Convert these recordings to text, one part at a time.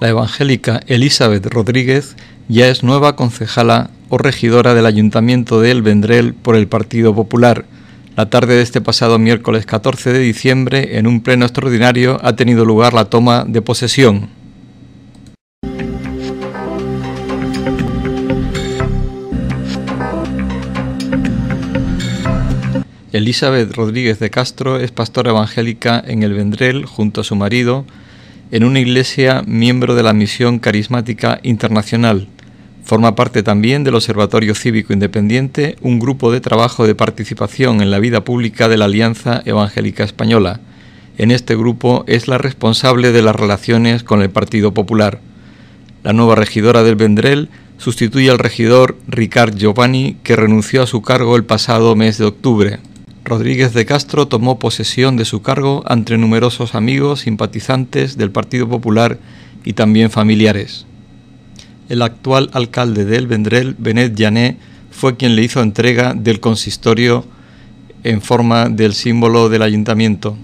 la evangélica Elizabeth Rodríguez ya es nueva concejala o regidora del Ayuntamiento de El Vendrel por el Partido Popular. La tarde de este pasado miércoles 14 de diciembre, en un pleno extraordinario, ha tenido lugar la toma de posesión. Elizabeth Rodríguez de Castro es pastora evangélica en El Vendrel junto a su marido, en una iglesia miembro de la Misión Carismática Internacional. Forma parte también del Observatorio Cívico Independiente, un grupo de trabajo de participación en la vida pública de la Alianza Evangélica Española. En este grupo es la responsable de las relaciones con el Partido Popular. La nueva regidora del Vendrel sustituye al regidor Ricard Giovanni, que renunció a su cargo el pasado mes de octubre. Rodríguez de Castro tomó posesión de su cargo entre numerosos amigos, simpatizantes del Partido Popular y también familiares. El actual alcalde del El Vendrell, Benet Jané, fue quien le hizo entrega del consistorio en forma del símbolo del ayuntamiento.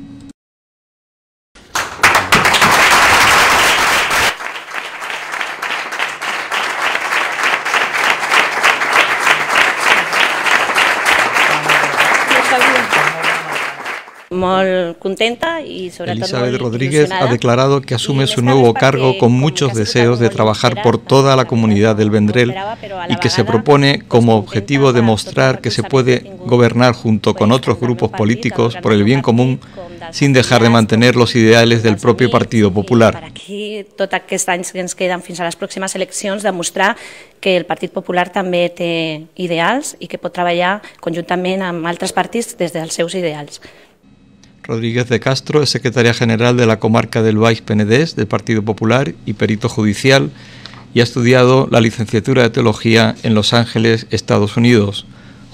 Elisabeth contenta y sobre Rodríguez ha declarado que asume su nuevo cargo con muchos deseos de trabajar por toda la comunidad del Vendrel y que se propone como objetivo demostrar que se puede gobernar junto con otros grupos políticos por el bien común sin dejar de mantener los ideales del propio Partido Popular. Para aquí, tot aquests anys que tota este ens queden fins a les pròximes eleccions, demostrar que el Partido Popular también té ideals y que pot treballar conjuntament amb altres partits des dels seus ideals. Rodríguez de Castro es secretaria general de la comarca del Baix Penedés del Partido Popular y perito judicial y ha estudiado la licenciatura de teología en Los Ángeles, Estados Unidos.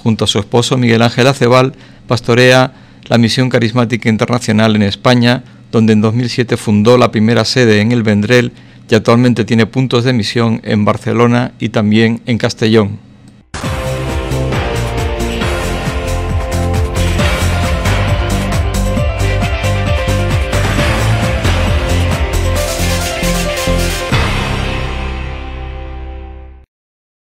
Junto a su esposo Miguel Ángel Acebal pastorea la Misión Carismática Internacional en España, donde en 2007 fundó la primera sede en el Vendrell y actualmente tiene puntos de misión en Barcelona y también en Castellón.